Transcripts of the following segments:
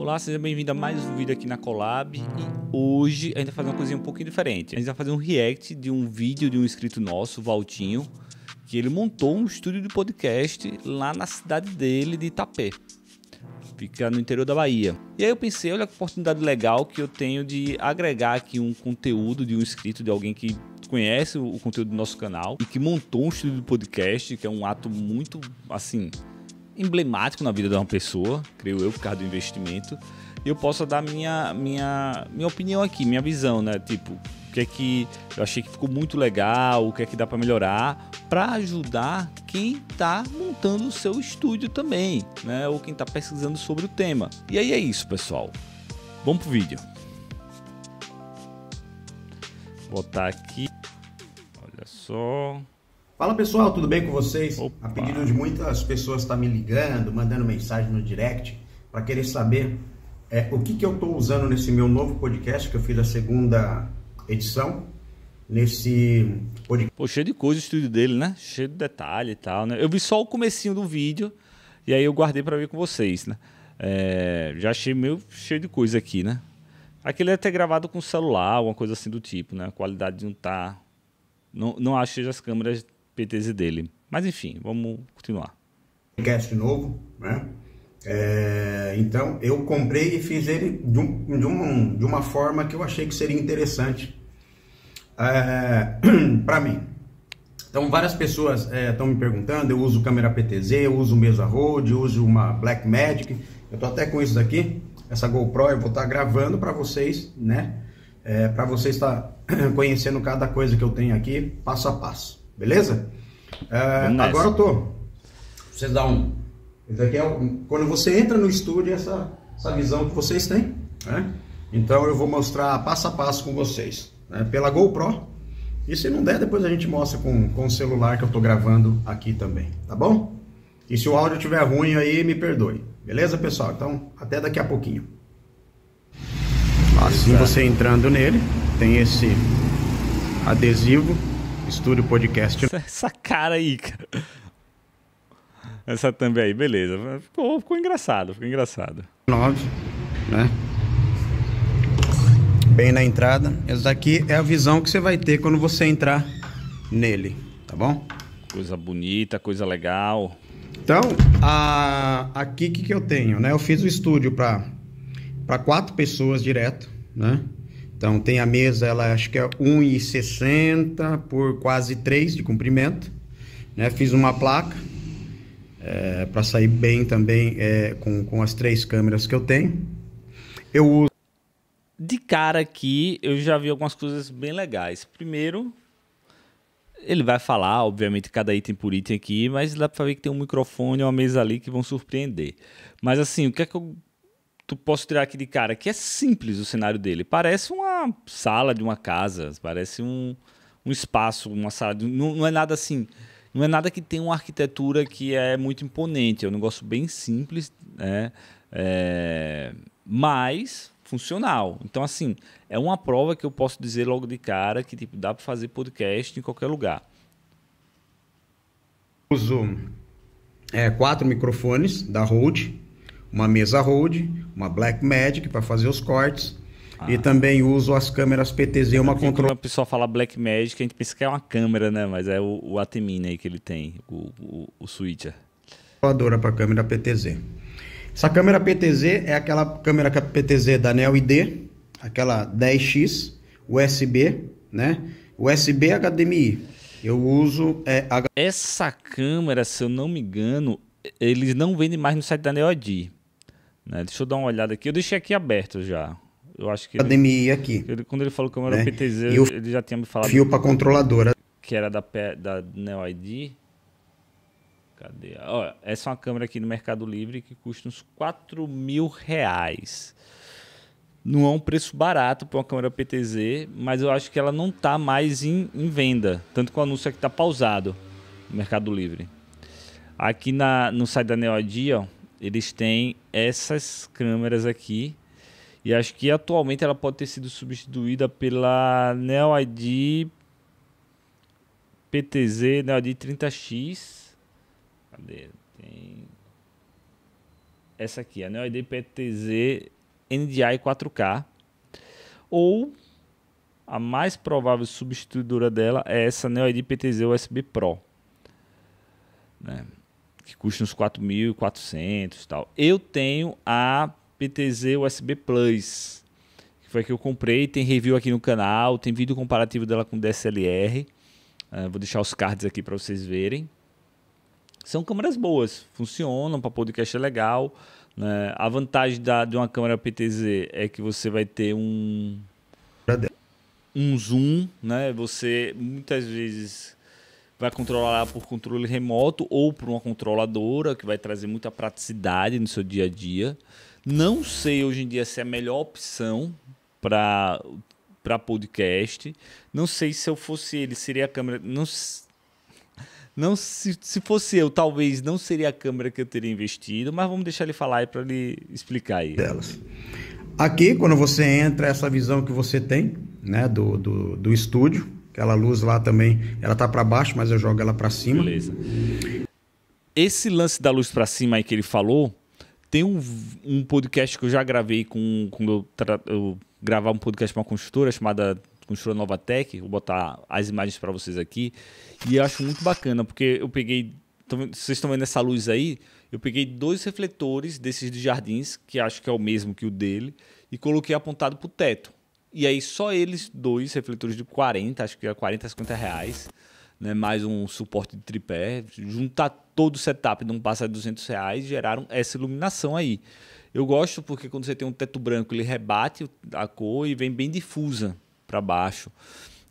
Olá, seja bem-vindo a mais um vídeo aqui na Collab e hoje a gente vai fazer uma coisinha um pouquinho diferente. A gente vai fazer um react de um vídeo de um inscrito nosso, Valtinho, que ele montou um estúdio de podcast lá na cidade dele de Itapé. Fica no interior da Bahia. E aí eu pensei, olha que oportunidade legal que eu tenho de agregar aqui um conteúdo de um inscrito, de alguém que conhece o conteúdo do nosso canal e que montou um estúdio de podcast, que é um ato muito, assim, emblemático na vida de uma pessoa, creio eu, por causa do investimento. E eu posso dar minha, minha, minha opinião aqui, minha visão, né? Tipo, o que é que eu achei que ficou muito legal, o que é que dá para melhorar, para ajudar quem está montando o seu estúdio também, né? Ou quem está pesquisando sobre o tema. E aí é isso, pessoal. Vamos pro vídeo. Vou botar aqui. Olha só. Fala pessoal, tudo bem com vocês? Opa. A pedido de muitas pessoas está me ligando, mandando mensagem no direct para querer saber é, o que, que eu estou usando nesse meu novo podcast que eu fiz a segunda edição. Nesse podcast. Pô, cheio de coisa o estúdio dele, né? Cheio de detalhe e tal, né? Eu vi só o comecinho do vídeo e aí eu guardei para ver com vocês, né? É, já achei meio cheio de coisa aqui, né? Aquele é até gravado com celular, alguma coisa assim do tipo, né? A qualidade não tá. Não, não acho que as câmeras PTZ dele. Mas enfim, vamos continuar. Podcast novo, né? É, então eu comprei e fiz ele de, um, de, um, de, uma forma que eu achei que seria interessante é, para mim. Então várias pessoas estão é, me perguntando, eu uso câmera PTZ, eu uso mesa Rode, eu uso uma Blackmagic, eu tô até com isso daqui, essa GoPro eu vou estar tá gravando para vocês, né? É, para vocês estar tá conhecendo cada coisa que eu tenho aqui, passo a passo. Beleza? É, agora eu tô. Você dá um. daqui é quando você entra no estúdio, essa, essa visão que vocês têm. Né? Então eu vou mostrar passo a passo com vocês. Né? Pela GoPro. E se não der, depois a gente mostra com, com o celular que eu tô gravando aqui também. Tá bom? E se o áudio estiver ruim aí, me perdoe. Beleza, pessoal? Então, até daqui a pouquinho. Assim você entrando nele, tem esse adesivo Estúdio Podcast. Essa, cara aí, cara. Essa thumb aí, beleza. Ficou, ficou engraçado, ficou engraçado. 9, né? Bem na entrada. Essa daqui é a visão que você vai ter quando você entrar nele, tá bom? Coisa bonita, coisa legal. Então, a, aqui que, que eu tenho, né? Eu fiz o estúdio para quatro pessoas direto, né? Então tem a mesa, ela acho que é 1,60 por quase 3 de comprimento. Né? Fiz uma placa é, para sair bem também é, com, com as três câmeras que eu tenho. Eu uso. De cara aqui, eu já vi algumas coisas bem legais. Primeiro, ele vai falar, obviamente, cada item por item aqui, mas dá para ver que tem um microfone e uma mesa ali que vão surpreender. Mas assim, o que é que eu tu posso tirar aqui de cara que é simples o cenário dele. Parece uma sala de uma casa, parece um, um espaço, uma sala. De, não, não é nada assim. Não é nada que tem uma arquitetura que é muito imponente. É um negócio bem simples, né? É, mas funcional. Então, assim, é uma prova que eu posso dizer logo de cara que tipo, dá para fazer podcast em qualquer lugar. Uso é, quatro microfones da Rode uma mesa Rode, uma black magic para fazer os cortes. Ah. E também uso as câmeras PTZ, uma controle. Quando a pessoal fala black magic a gente pensa que é uma câmera, né? Mas é o, o Atemina aí que ele tem, o, o, o switcher. Controladora para câmera PTZ. Essa câmera PTZ é aquela câmera PTZ da Neo ID, aquela 10x, USB, né? USB HDMI. Eu uso é, H... essa câmera, se eu não me engano, eles não vendem mais no site da Neo ID né? Deixa eu dar uma olhada aqui. Eu deixei aqui aberto já. Eu acho que. Academia ele, aqui. Ele, quando ele falou que eu era né? PTZ, eu ele já tinha me falado. Fio para controladora. Que era da, da Neo ID. Cadê? Olha, essa é uma câmera aqui no Mercado Livre que custa uns 4 mil reais. Não é um preço barato para uma câmera PTZ, mas eu acho que ela não está mais em, em, venda. Tanto que o anúncio aqui está pausado no Mercado Livre. Aqui na, no site da ID, ó, eles têm essas câmeras aqui. E acho que atualmente ela pode ter sido substituída pela Neo ID PTZ, Neo ID 30X. Cadê? Tem essa aqui, a Neo ID PTZ NDI 4K. Ou a mais provável substituidora dela é essa Neo ID PTZ USB Pro. Né? que custa uns 4.400 e tal. Eu tenho a PTZ USB Plus, que foi a que eu comprei, tem review aqui no canal, tem vídeo comparativo dela com DSLR. Uh, ah, vou deixar os cards aqui para vocês verem. São câmeras boas, funcionam, para podcast é legal. Né? A vantagem da, de uma câmera PTZ é que você vai ter um um zoom, né? Você muitas vezes vai controlar por controle remoto ou por uma controladora, que vai trazer muita praticidade no seu dia a dia. Não sei hoje em dia se é a melhor opção para para podcast. Não sei se eu fosse ele, seria a câmera. Não, não se, se fosse eu, talvez não seria a câmera que eu teria investido, mas vamos deixar ele falar aí para ele explicar aí. Delas. Aqui, quando você entra, essa visão que você tem né, do, do, do estúdio, Aquela luz lá também, ela tá para baixo, mas eu jogo ela para cima. Beleza. Esse lance da luz para cima aí que ele falou, tem um, um, podcast que eu já gravei com quando eu, eu gravar um podcast para uma construtora chamada Construtora Nova Tech, vou botar as imagens para vocês aqui, e eu acho muito bacana porque eu peguei, tô, vocês estão vendo essa luz aí, eu peguei dois refletores desses de jardins, que acho que é o mesmo que o dele, e coloquei apontado para o teto. E aí só eles dois, refletores de 40, acho que era 40, 50 reais, né? mais um suporte de tripé, juntar todo o setup de um passa de 200 reais, geraram essa iluminação aí. Eu gosto porque quando você tem um teto branco, ele rebate a cor e vem bem difusa para baixo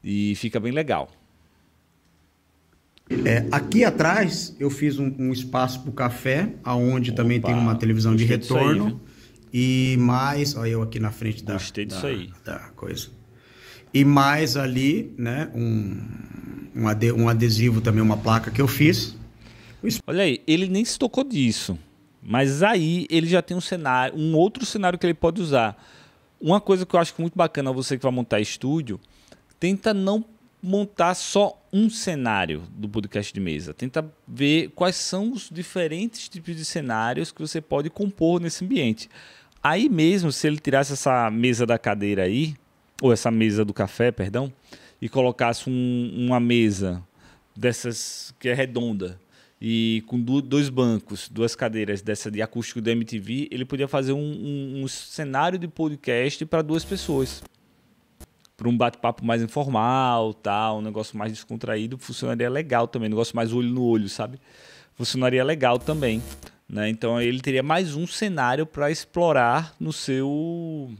e fica bem legal. É, aqui atrás eu fiz um, um espaço para o café, aonde Opa, também tem uma televisão de retorno e mais, olha eu aqui na frente da, Gostei disso da, aí. da coisa. E mais ali, né, um, um, ade, um adesivo também, uma placa que eu fiz. Olha aí, ele nem se tocou disso. Mas aí ele já tem um cenário, um outro cenário que ele pode usar. Uma coisa que eu acho muito bacana você que vai montar estúdio, tenta não montar só um cenário do podcast de mesa. Tenta ver quais são os diferentes tipos de cenários que você pode compor nesse ambiente. Aí mesmo, se ele tirasse essa mesa da cadeira aí, ou essa mesa do café, perdão, e colocasse um, uma mesa dessas que é redonda e com do, dois bancos, duas cadeiras dessa de acústico da MTV, ele podia fazer um, um, um cenário de podcast para duas pessoas. Para um bate-papo mais informal, tal, um negócio mais descontraído, funcionaria legal também. Um negócio mais olho no olho, sabe? Funcionaria legal também. Né? Então ele teria mais um cenário para explorar no seu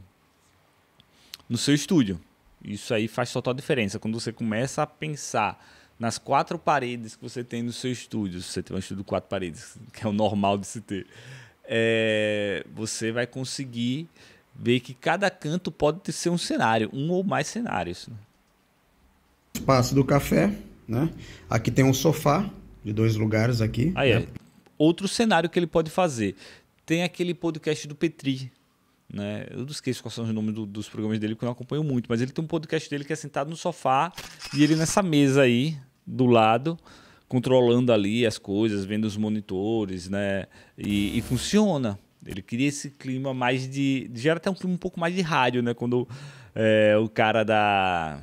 no seu estúdio. Isso aí faz total diferença. Quando você começa a pensar nas quatro paredes que você tem no seu estúdio, você tem um estúdio de quatro paredes, que é o normal de se ter, é, você vai conseguir ver que cada canto pode ser um cenário, um ou mais cenários. Né? Espaço do café, né? Aqui tem um sofá de dois lugares aqui. Aí né? é outro cenário que ele pode fazer. Tem aquele podcast do Petri, né? Eu não esqueço quais são os nomes do, dos programas dele, porque eu não acompanho muito, mas ele tem um podcast dele que é sentado no sofá e ele nessa mesa aí, do lado, controlando ali as coisas, vendo os monitores, né? E, e funciona. Ele cria esse clima mais de. gera até um clima um pouco mais de rádio, né? Quando é, o cara da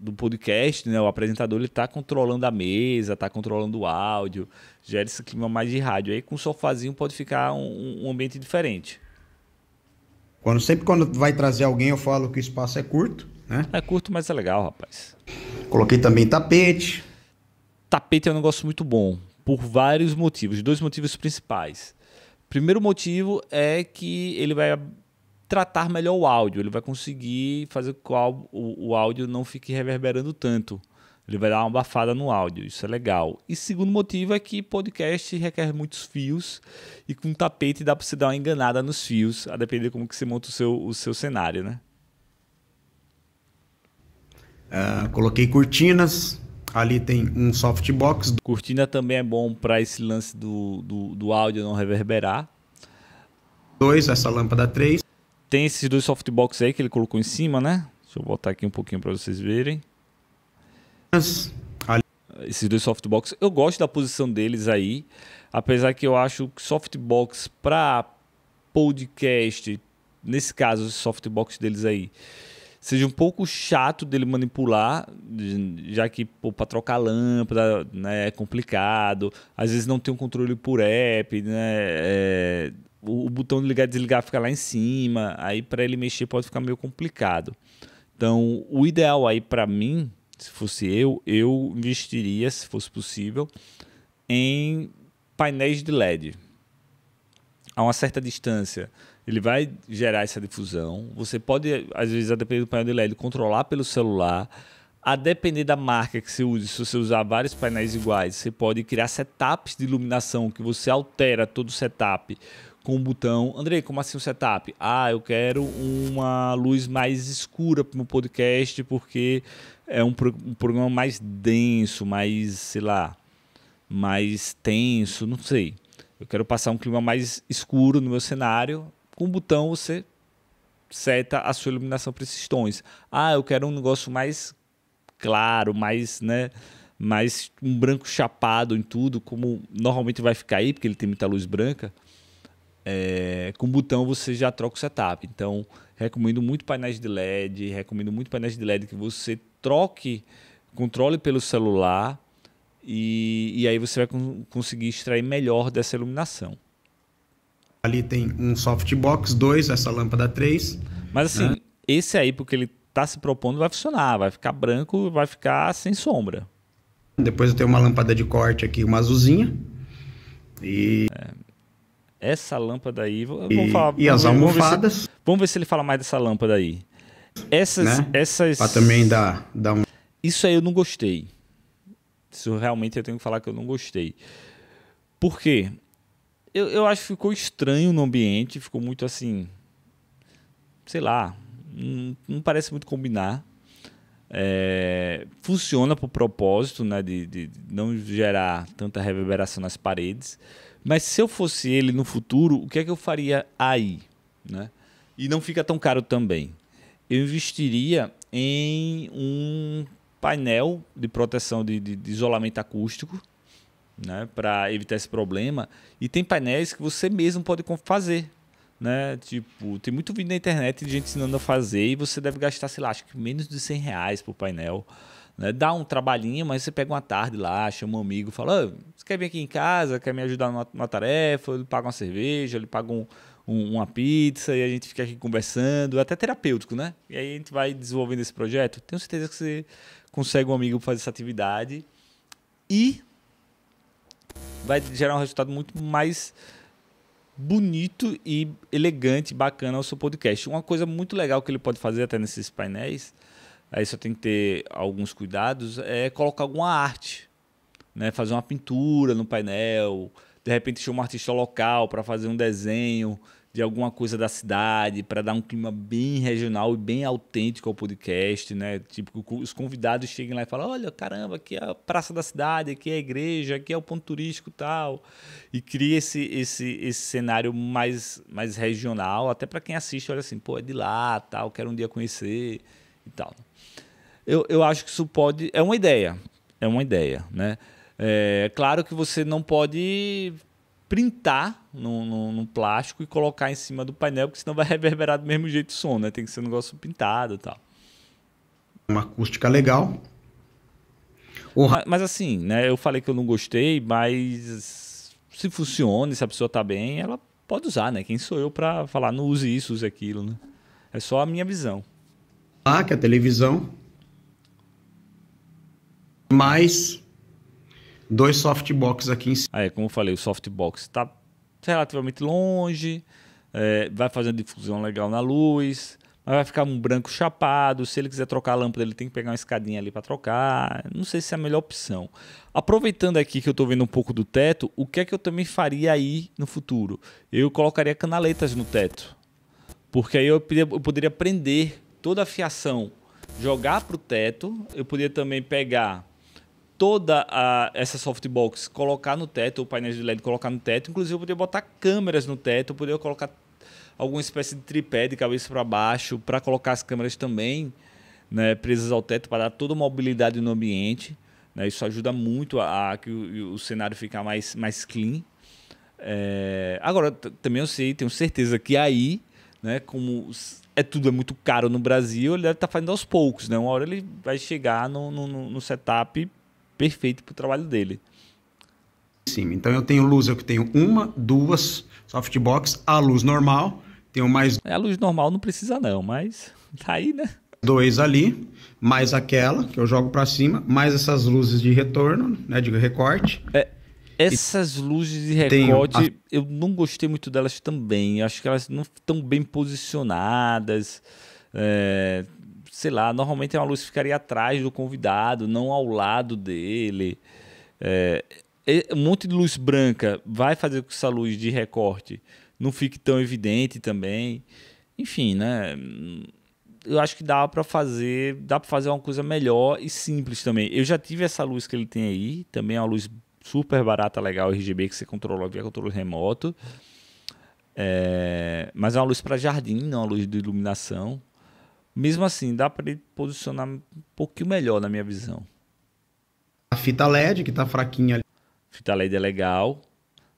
do podcast, né? O apresentador ele tá controlando a mesa, tá controlando o áudio, gera esse clima mais de rádio. Aí com um sofazinho pode ficar um, um ambiente diferente. Quando sempre quando vai trazer alguém, eu falo que o espaço é curto, né? É curto, mas é legal, rapaz. Coloquei também tapete. Tapete é um negócio muito bom por vários motivos, dois motivos principais. Primeiro motivo é que ele vai tratar melhor o áudio, ele vai conseguir fazer com que o áudio não fique reverberando tanto. Ele vai dar uma abafada no áudio, isso é legal. E segundo motivo é que podcast requer muitos fios e com tapete dá para você dar uma enganada nos fios, a depender de como que você monta o seu, o seu cenário, né? Uh, coloquei cortinas, ali tem um softbox. Cortina também é bom para esse lance do, do, do áudio não reverberar. Dois, essa lâmpada 3. Tem esses dois softbox aí que ele colocou em cima, né? Deixa eu botar aqui um pouquinho para vocês verem. Esses dois softbox, eu gosto da posição deles aí, apesar que eu acho que softbox para podcast, nesse caso, os softbox deles aí, seja um pouco chato dele manipular, já que para trocar lâmpada né, é complicado, às vezes não tem um controle por app, né? É, o, o, botão de ligar e desligar fica lá em cima, aí para ele mexer pode ficar meio complicado. Então, o ideal aí para mim se fosse eu, eu investiria, se fosse possível, em painéis de LED. A uma certa distância, ele vai gerar essa difusão. Você pode, às vezes, a depender do painel de LED, controlar pelo celular. A depender da marca que você use, se você usar vários painéis iguais, você pode criar setups de iluminação que você altera todo o setup com o botão. Andrei, como assim o setup? Ah, eu quero uma luz mais escura para o meu podcast porque é um, um programa mais denso, mais, sei lá, mais tenso, não sei. Eu quero passar um clima mais escuro no meu cenário. Com o um botão você seta a sua iluminação para esses tons. Ah, eu quero um negócio mais claro, mais, né, mais um branco chapado em tudo, como normalmente vai ficar aí, porque ele tem muita luz branca é, com botão você já troca o setup. Então, recomendo muito painéis de LED, recomendo muito painéis de LED que você troque, controle pelo celular e, e aí você vai con conseguir extrair melhor dessa iluminação. Ali tem um softbox 2, essa lâmpada 3. Mas assim, né? esse aí, porque ele está se propondo, vai funcionar, vai ficar branco, vai ficar sem sombra. Depois eu tenho uma lâmpada de corte aqui, uma azulzinha. E... É, essa lâmpada aí. Vamos e, falar, e as almofadas. Vamos ver, se, vamos ver, se, ele fala mais dessa lâmpada aí. Essas. Né? essas... Pra também dar, dar um. Isso aí eu não gostei. Isso realmente eu tenho que falar que eu não gostei. Por quê? Eu, eu acho que ficou estranho no ambiente, ficou muito assim. Sei lá. Não, não parece muito combinar. É, funciona para o propósito né, de, de não gerar tanta reverberação nas paredes mas se eu fosse ele no futuro, o que é que eu faria aí? Né? E não fica tão caro também. Eu investiria em um painel de proteção de, de, de isolamento acústico né, para evitar esse problema. E tem painéis que você mesmo pode fazer. Né? Tipo, tem muito vídeo na internet de gente ensinando a fazer e você deve gastar, sei lá, acho que menos de 100 reais por painel. Né? Dá um trabalhinho, mas você pega uma tarde lá, chama um amigo, fala: oh, você quer vir aqui em casa, quer me ajudar numa, numa tarefa? Ele paga uma cerveja, ele paga um, um, uma pizza e a gente fica aqui conversando, é até terapêutico, né? E aí a gente vai desenvolvendo esse projeto. Tenho certeza que você consegue um amigo para fazer essa atividade e vai gerar um resultado muito mais bonito e elegante, bacana ao seu podcast. Uma coisa muito legal que ele pode fazer até nesses painéis aí só tem que ter alguns cuidados, é colocar alguma arte, né? Fazer uma pintura no painel, de repente chama um artista local para fazer um desenho de alguma coisa da cidade, para dar um clima bem regional e bem autêntico ao podcast, né? Tipo, os convidados chegam lá e falam: "Olha, caramba, aqui é a praça da cidade, aqui é a igreja, aqui é o ponto turístico tal". E cria esse esse esse cenário mais mais regional, até para quem assiste, olha assim, pô, é de lá, tal, quero um dia conhecer e tal. Eu, eu acho que isso pode. É uma ideia. É uma ideia, né? É, é claro que você não pode printar no, no, no, plástico e colocar em cima do painel, porque senão vai reverberar do mesmo jeito o som, né? Tem que ser um negócio pintado e tal. Uma acústica legal. Mas, mas, assim, né? Eu falei que eu não gostei, mas se funciona, se a pessoa tá bem, ela pode usar, né? Quem sou eu para falar, não use isso, use aquilo, né? É só a minha visão celular, que é a televisão, mais dois softbox aqui em cima. Aí como eu falei, o softbox está relativamente longe, é, vai fazendo difusão legal na luz, mas vai ficar um branco chapado. Se ele quiser trocar a lâmpada, ele tem que pegar uma escadinha ali para trocar. Não sei se é a melhor opção. Aproveitando aqui que eu estou vendo um pouco do teto, o que é que eu também faria aí no futuro? Eu colocaria canaletas no teto. Porque aí eu poderia prender toda a fiação, jogar para o teto. Eu podia também pegar toda a, essa softbox, colocar no teto, o painel de LED colocar no teto. Inclusive, eu podia botar câmeras no teto, eu poderia colocar alguma espécie de tripé de cabeça para baixo para colocar as câmeras também né, presas ao teto para dar toda mobilidade no ambiente. Né, isso ajuda muito a, a que o, o, cenário ficar mais, mais clean. É, agora, também eu sei, tenho certeza que aí, né, como é tudo é muito caro no Brasil, ele deve estar tá fazendo aos poucos, né? Uma hora ele vai chegar no, no, no setup perfeito para o trabalho dele. Sim, então eu tenho luz, eu tenho uma, duas softbox, a luz normal, tenho mais... É, a luz normal não precisa não, mas tá aí, né? Dois ali, mais aquela que eu jogo para cima, mais essas luzes de retorno, né, de recorte. É, essas luzes de recorte, a... Ah. eu não gostei muito delas também. Eu acho que elas não estão bem posicionadas. É, sei lá, normalmente é uma luz que ficaria atrás do convidado, não ao lado dele. É, um monte de luz branca vai fazer com que essa luz de recorte não fique tão evidente também. Enfim, né? Eu acho que dá para fazer, dá para fazer uma coisa melhor e simples também. Eu já tive essa luz que ele tem aí, também é uma luz super barata, legal, RGB que você controla via controle remoto. É, mas é uma luz para jardim, não é uma luz de iluminação. Mesmo assim, dá para ele posicionar um pouquinho melhor na minha visão. A fita LED que tá fraquinha ali. Fita LED é legal.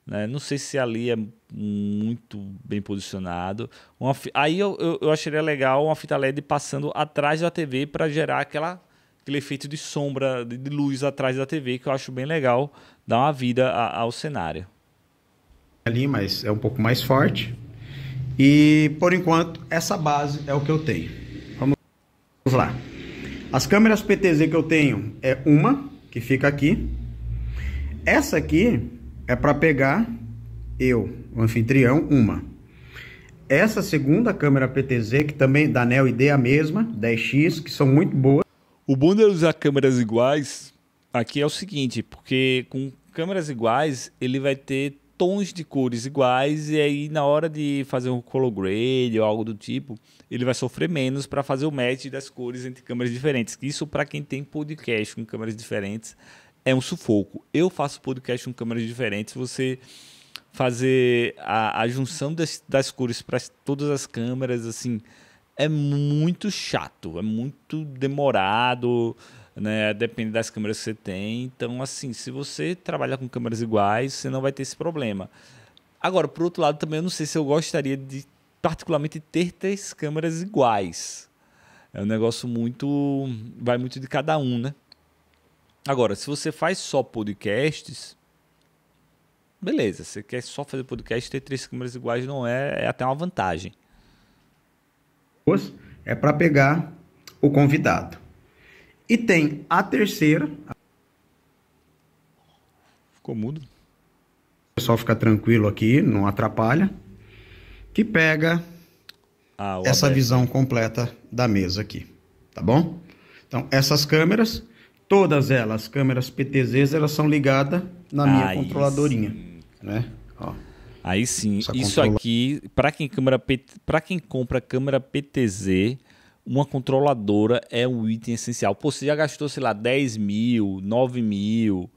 Né? Não sei se ali é muito bem posicionado. Uma, aí eu, eu, eu acharia legal uma fita LED passando atrás da TV para gerar aquela aquele efeito de sombra, de luz atrás da TV, que eu acho bem legal, dá uma vida ao cenário. Ali, mas é um pouco mais forte. E por enquanto, essa base é o que eu tenho. Vamos lá. As câmeras PTZ que eu tenho é uma, que fica aqui. Essa aqui é para pegar eu, o anfitrião, uma. Essa segunda câmera PTZ, que também da Neo ID é a mesma, 10X, que são muito boas. O bom de usar câmeras iguais aqui é o seguinte, porque com câmeras iguais ele vai ter tons de cores iguais e aí na hora de fazer um color grade ou algo do tipo, ele vai sofrer menos para fazer o match das cores entre câmeras diferentes. Isso para quem tem podcast com câmeras diferentes é um sufoco. Eu faço podcast com câmeras diferentes, você fazer a, a junção das, das cores para todas as câmeras assim, é muito chato, é muito demorado, né? Depende das câmeras que você tem. Então, assim, se você trabalha com câmeras iguais, você não vai ter esse problema. Agora, por outro lado, também eu não sei se eu gostaria de particularmente ter três câmeras iguais. É um negócio muito. Vai muito de cada um, né? Agora, se você faz só podcasts, beleza. Você quer só fazer podcast, ter três câmeras iguais não é, é até uma vantagem é para pegar o convidado. E tem a terceira. Ficou mudo. O pessoal fica tranquilo aqui, não atrapalha. Que pega ah, essa aberto. visão completa da mesa aqui, tá bom? Então, essas câmeras, todas elas, câmeras PTZs, elas são ligadas na minha Ai, controladorinha, sim. né? Aí sim, isso controla. aqui, para quem, câmera, quem compra câmera PTZ, uma controladora é um item essencial. Pô, você já gastou, sei lá, 10 mil, 9 mil,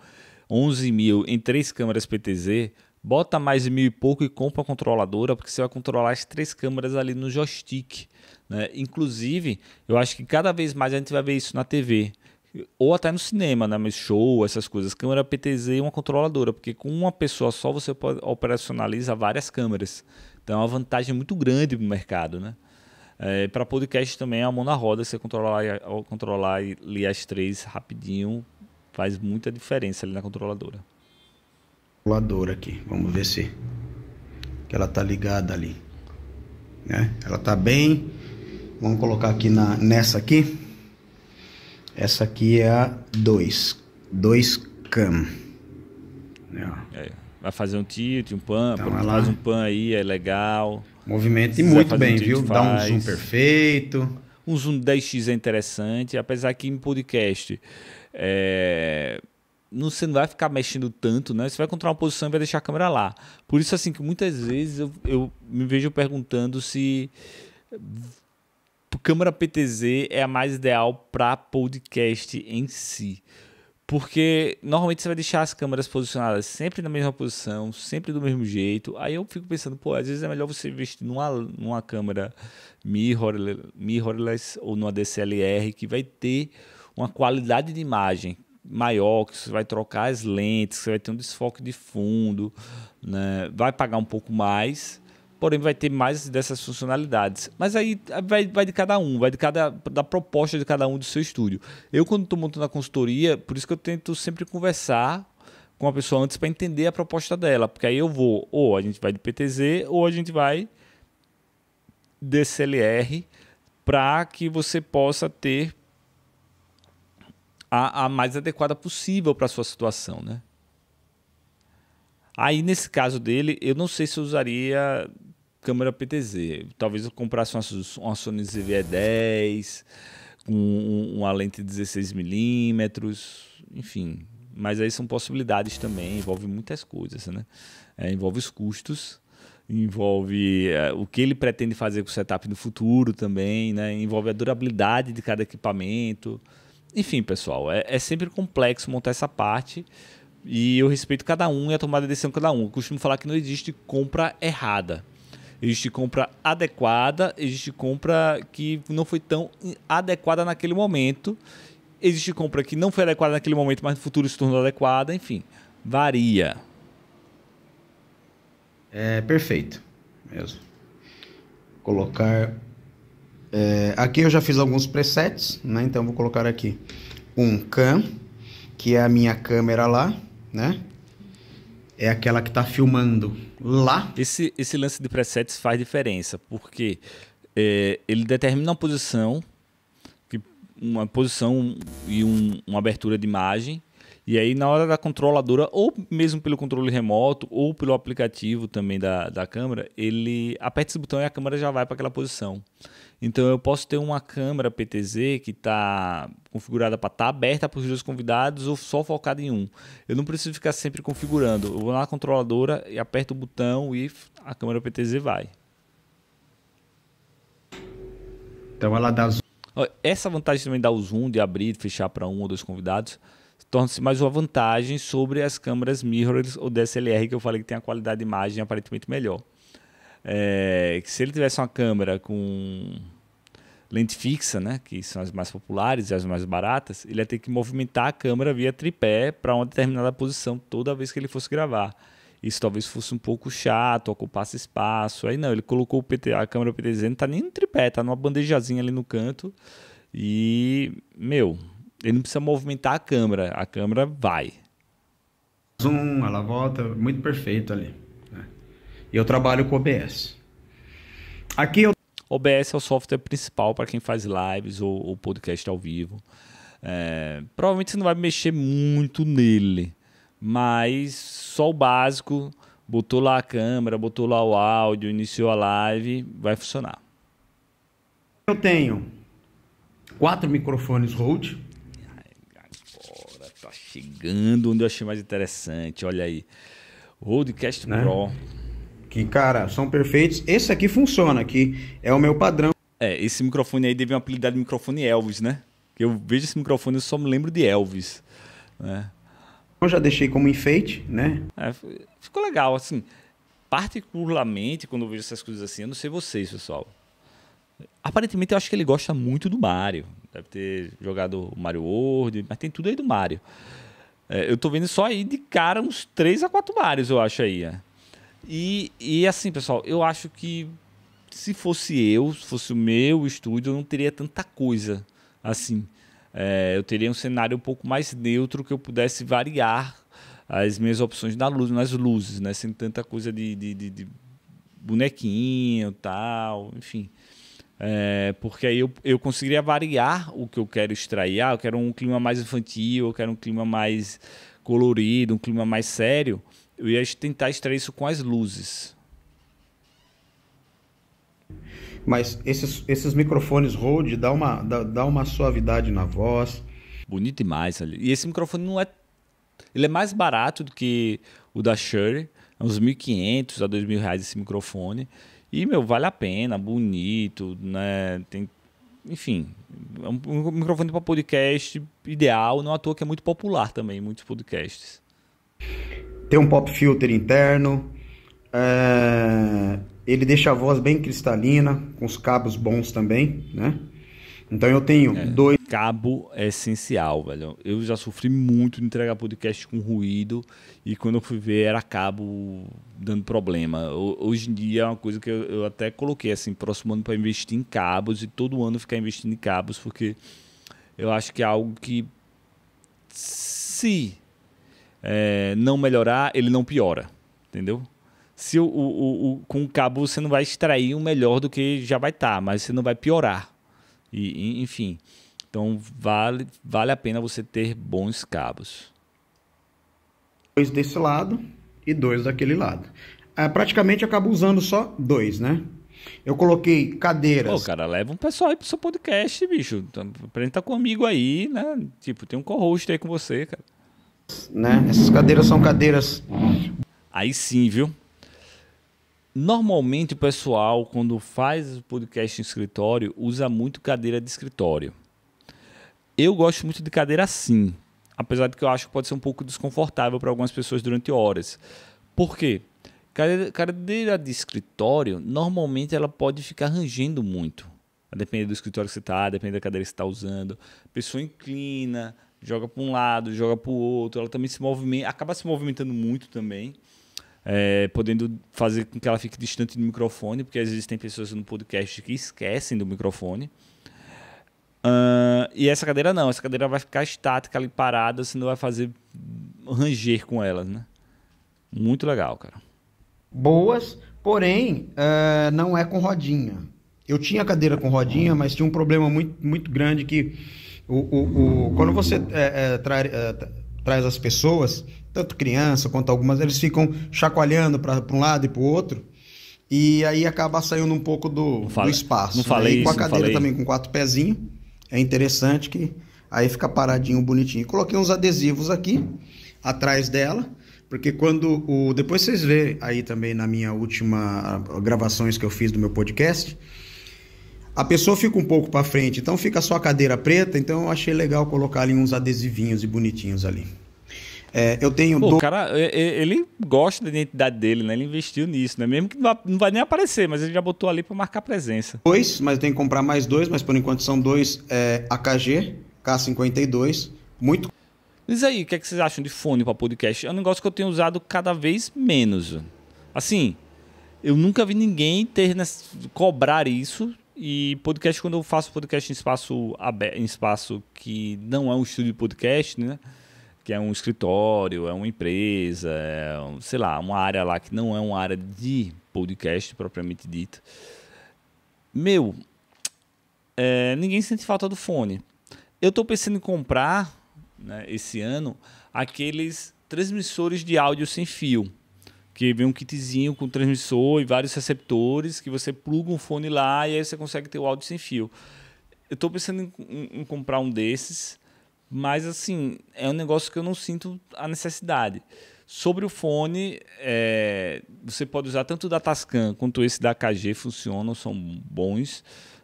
11 mil em três câmeras PTZ, bota mais mil e pouco e compra a controladora, porque você vai controlar as três câmeras ali no joystick. Né? Inclusive, eu acho que cada vez mais a gente vai ver isso na TV ou até no cinema, né? Mas show, essas coisas. Câmera PTZ e uma controladora, porque com uma pessoa só você operacionaliza várias câmeras. Então é uma vantagem muito grande para o mercado, né? É, para podcast também é a mão na roda, você controlar, controlar e ler as três rapidinho faz muita diferença ali na controladora. Controladora aqui, vamos ver se que ela tá ligada ali, né? Ela tá bem. Vamos colocar aqui na nessa aqui. Essa aqui é a 2. 2 cam. É, vai fazer um tilt, um pan, então, ela... faz um pan aí, é legal. movimento muito bem, um viu? Faz. Dá um zoom perfeito. Um zoom 10x é interessante, apesar que em podcast é... não, você não vai ficar mexendo tanto, né? Você vai encontrar uma posição e vai deixar a câmera lá. Por isso, assim, que muitas vezes eu, eu me vejo perguntando se câmera PTZ é a mais ideal para podcast em si. Porque normalmente você vai deixar as câmeras posicionadas sempre na mesma posição, sempre do mesmo jeito. Aí eu fico pensando, pô, às vezes é melhor você investir numa, numa câmera mirrorless ou numa DCLR que vai ter uma qualidade de imagem maior, que você vai trocar as lentes, você vai ter um desfoque de fundo, né? vai pagar um pouco mais, porém vai ter mais dessas funcionalidades. Mas aí eh, vai, vai de cada um, vai de cada da proposta de cada um do seu estúdio. Eu quando estou montando a consultoria, por isso que eu tento sempre conversar com a pessoa antes para entender a proposta dela, porque aí eu vou ou a gente vai de PTZ ou a gente vai de CLR para que você possa ter a, a mais adequada possível para sua situação, né? Aí nesse caso dele, eu não sei se eu usaria câmera PTZ. Talvez eu comprasse uma, uma Sony ZV-10 com um, uma lente 16mm, enfim. Mas aí são possibilidades também, envolve muitas coisas, né? É, envolve os custos, envolve é, o que ele pretende fazer com o setup no futuro também, né? Envolve a durabilidade de cada equipamento. Enfim, pessoal, é, é sempre complexo montar essa parte, e eu respeito cada um e a tomada de decisão de cada um. Eu costumo falar que não existe compra errada. Existe compra adequada, existe compra que não foi tão adequada naquele momento, existe compra que não foi adequada naquele momento, mas no futuro se tornou adequada, enfim, varia. É perfeito, mesmo. Colocar. É, aqui eu já fiz alguns presets, né? Então vou colocar aqui um cam, que é a minha câmera lá, né? é aquela que está filmando lá. Esse, esse lance de presets faz diferença, porque é, ele determina uma posição, uma posição e um, uma abertura de imagem e aí, na hora da controladora, ou mesmo pelo controle remoto, ou pelo aplicativo também da, da câmera, ele aperta esse botão e a câmera já vai para aquela posição. Então, eu posso ter uma câmera PTZ que está configurada para estar tá aberta para os dois convidados ou só focada em um. Eu não preciso ficar sempre configurando. Eu vou na controladora e aperto o botão e a câmera PTZ vai. Então, ela dá zoom. Essa vantagem também dá o zoom de abrir e fechar para um ou dois convidados torna-se mais uma vantagem sobre as câmeras mirrorless ou DSLR, que eu falei que tem a qualidade de imagem aparentemente melhor. É, que se ele tivesse uma câmera com lente fixa, né, que são as mais populares e as mais baratas, ele ia ter que movimentar a câmera via tripé para uma determinada posição toda vez que ele fosse gravar. Isso talvez fosse um pouco chato, ocupasse espaço. Aí não, ele colocou PT, a câmera PT não tá nem no tripé, tá numa bandejazinha ali no canto. E, meu, ele não precisa movimentar a câmera, a câmera vai. Zoom, ela volta, muito perfeito ali. Né? E eu trabalho com OBS. Aqui eu... OBS é o software principal para quem faz lives ou, ou podcast ao vivo. É, provavelmente você não vai mexer muito nele, mas só o básico, botou lá a câmera, botou lá o áudio, iniciou a live, vai funcionar. Eu tenho quatro microfones Rode Tá chegando onde eu achei mais interessante. Olha aí. Roadcast né? Pro. Que, cara, são perfeitos. Esse aqui funciona, aqui é o meu padrão. É, esse microfone aí deve uma apelidado de microfone Elvis, né? Eu vejo esse microfone e só me lembro de Elvis. Né? Eu já deixei como enfeite, né? É, ficou legal, assim. Particularmente, quando eu vejo essas coisas assim, eu não sei vocês, pessoal. Aparentemente, eu acho que ele gosta muito do Mario deve ter jogado Mario World, mas tem tudo aí do Mario. É, eu tô vendo só aí de cara uns 3 a 4 Marios, eu acho aí. É. E, e assim, pessoal, eu acho que se fosse eu, se fosse o meu estúdio, eu não teria tanta coisa assim. É, eu teria um cenário um pouco mais neutro que eu pudesse variar as minhas opções na luz, nas luzes, né? Sem tanta coisa de, de, de, de bonequinho tal, enfim. É, porque aí eu, eu conseguiria variar o que eu quero extrair. Ah, eu quero um clima mais infantil, eu quero um clima mais colorido, um clima mais sério. Eu ia tentar extrair isso com as luzes. Mas esses, esses microfones Rode dá uma, dá, dá uma suavidade na voz. Bonito demais ali. E esse microfone não é. Ele é mais barato do que o da Shure. É uns 1.500 a 2.000 reais esse microfone. E, meu, vale a pena, bonito, né? Tem, enfim, é um microfone para podcast ideal, não à toa que é muito popular também, muitos podcasts. Tem um pop filter interno, é... ele deixa a voz bem cristalina, com os cabos bons também, né? Então eu tenho é. dois. Cabo é essencial, velho. Eu já sofri muito de entregar podcast com ruído e quando eu fui ver era cabo dando problema. Hoje em dia é uma coisa que eu até coloquei assim, próximo ano para investir em cabos e todo ano ficar investindo em cabos porque eu acho que é algo que se é, não melhorar, ele não piora, entendeu? Se o, o, o, com o cabo você não vai extrair um melhor do que já vai estar, tá, mas você não vai piorar. E, enfim. Então vale, vale a pena você ter bons cabos. Dois desse lado e dois daquele lado. Ah, praticamente eu acabo usando só dois, né? Eu coloquei cadeiras. Pô, cara, leva um pessoal aí pro seu podcast, bicho. Então, apresenta comigo aí, né? Tipo, tem um co-host aí com você, cara. Né? Essas cadeiras são cadeiras. Aí sim, viu? Normalmente o pessoal, quando faz podcast em escritório, usa muito cadeira de escritório. Eu gosto muito de cadeira assim, apesar de que eu acho que pode ser um pouco desconfortável para algumas pessoas durante horas. Por quê? Cadeira, de escritório, normalmente ela pode ficar rangendo muito. Depende do escritório que você está, depende da cadeira que você está usando. A pessoa inclina, joga para um lado, joga para o outro, ela também se movimenta, acaba se movimentando muito também é, podendo fazer com que ela fique distante do microfone, porque às vezes tem pessoas no podcast que esquecem do microfone. Uh, e essa cadeira não, essa cadeira vai ficar estática ali parada, você não vai fazer ranger com ela, né? Muito legal, cara. Boas, porém uh, não é com rodinha. Eu tinha cadeira com rodinha, mas tinha um problema muito, muito grande que o, o, o quando você é, é, é, traz as pessoas tanto criança quanto algumas, eles ficam chacoalhando para um lado e para o outro. E aí acaba saindo um pouco do, fala, do espaço. Não né? falei aí, com a cadeira também com quatro pezinhos. É interessante que aí fica paradinho, bonitinho. Coloquei uns adesivos aqui atrás dela, porque quando o depois vocês vê aí também na minha última ah, gravações que eu fiz do meu podcast, a pessoa fica um pouco para frente, então fica só a cadeira preta, então eu achei legal colocar ali uns adesivinhos e bonitinhos ali. É, eu tenho. Pô, do... O cara, é, é, ele gosta da identidade dele, né? Ele investiu nisso, né? Mesmo que não vai, nem aparecer, mas ele já botou ali para marcar presença. Dois, mas eu tenho que comprar mais dois, mas por enquanto são dois é, AKG, K52. Muito. Diz aí, o que, é que vocês acham de fone para podcast? É um negócio que eu tenho usado cada vez menos. Assim, eu nunca vi ninguém ter cobrar isso. E podcast, quando eu faço podcast em espaço aberto, em espaço que não é um estúdio de podcast, né? que é um escritório, é uma empresa, é sei lá, uma área lá que não é uma área de podcast propriamente dita. Meu, é, ninguém sente falta do fone. Eu estou pensando em comprar né, esse ano aqueles transmissores de áudio sem fio. Que vem um kitzinho com transmissor e vários receptores que você pluga um fone lá e aí você consegue ter o áudio sem fio. Eu estou pensando em, em, em comprar um desses mas, assim, é um negócio que eu não sinto a necessidade. Sobre o fone, é, você pode usar tanto o da Tascam quanto esse da KG, funcionam, são bons.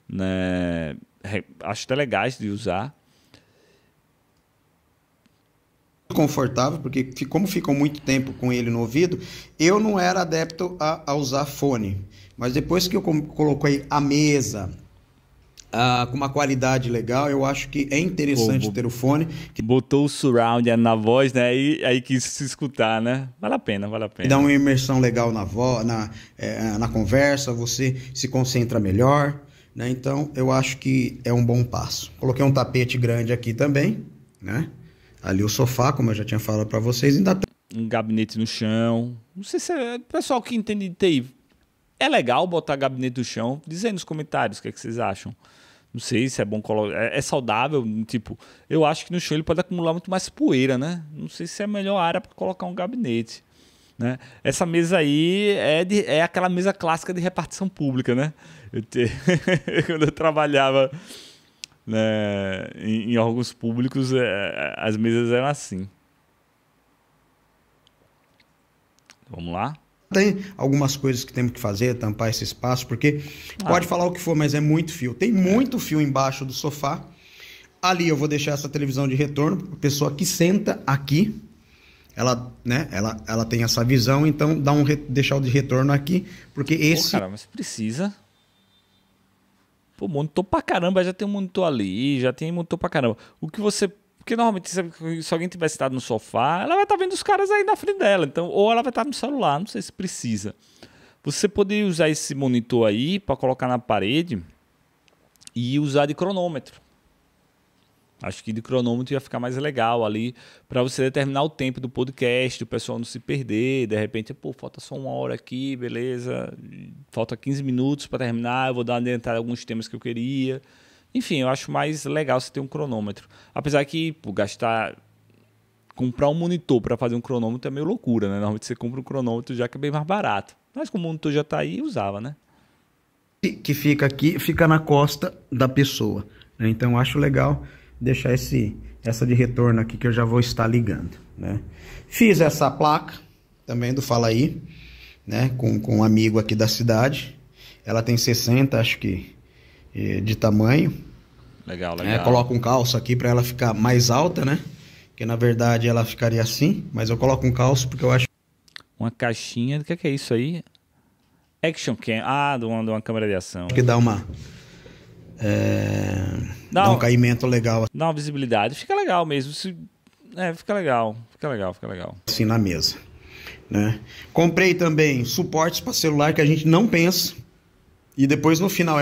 Né? Acho até legais de usar. confortável, porque como ficou muito tempo com ele no ouvido, eu não era adepto a, a usar fone. Mas depois que eu coloquei a mesa, ah, com uma qualidade legal. Eu acho que é interessante Pô, ter o fone. Que... Botou o surround é, na voz, né? E aí quis se escutar, né? Vale a pena, vale a pena. Dá uma imersão legal na, voz na, é, na conversa, você se concentra melhor. Né? Então, eu acho que é um bom passo. Coloquei um tapete grande aqui também, né? Ali o sofá, como eu já tinha falado para vocês, ainda tá um gabinete no chão. Não sei se é pessoal que entende de TI. É legal botar gabinete no chão? Diz aí nos comentários o que, é que vocês acham. Não sei se é bom colocar. É, é, saudável, tipo, eu acho que no chão ele pode acumular muito mais poeira, né? Não sei se é a melhor área para colocar um gabinete. Né? Essa mesa aí é, de, é aquela mesa clássica de repartição pública, né? Eu te... Quando eu trabalhava né, em, em órgãos públicos, é, é as mesas eram assim. Vamos lá. Tem algumas coisas que temos que fazer, tampar esse espaço, porque ah. pode falar o que for, mas é muito fio. Tem é. muito fio embaixo do sofá. Ali eu vou deixar essa televisão de retorno, a pessoa que senta aqui, ela, né, ela, ela tem essa visão, então dá um re... deixar o de retorno aqui, porque esse. Pô, cara, mas precisa. Pô, monitor pra caramba, já tem um monitor ali, já tem monitor pra caramba. O que você porque normalmente, se alguém tiver sentado no sofá, ela vai estar tá vendo os caras aí na frente dela. Então, ou ela vai estar tá no celular, não sei se precisa. Você poderia usar esse monitor aí para colocar na parede e usar de cronômetro. Acho que de cronômetro ia ficar mais legal ali para você determinar o tempo do podcast, o pessoal não se perder. De repente, pô, falta só uma hora aqui, beleza. Falta 15 minutos para terminar, eu vou dar adiantar alguns temas que eu queria. Enfim, eu acho mais legal você ter um cronômetro. Apesar que pô, gastar. Comprar um monitor para fazer um cronômetro é meio loucura, né? Normalmente você compra um cronômetro já que é bem mais barato. Mas como o monitor já está aí, usava, né? Que fica aqui, fica na costa da pessoa. Né? Então eu acho legal deixar esse, essa de retorno aqui que eu já vou estar ligando. Né? Fiz essa placa também do Fala Aí, né? com, com um amigo aqui da cidade. Ela tem 60, acho que de tamanho. Legal, é, legal. É, coloco um calço aqui para ela ficar mais alta, né? Que na verdade ela ficaria assim, mas eu coloco um calço porque eu acho. Uma caixinha, o que, é que é isso aí? Action cam, ah, de uma, de uma câmera de ação. Que dá uma. É... Dá, dá um, caimento legal. Dá uma visibilidade, fica legal mesmo. Se... É, fica legal, fica legal, fica legal. Assim na mesa. Né? Comprei também suportes para celular que a gente não pensa. E depois no final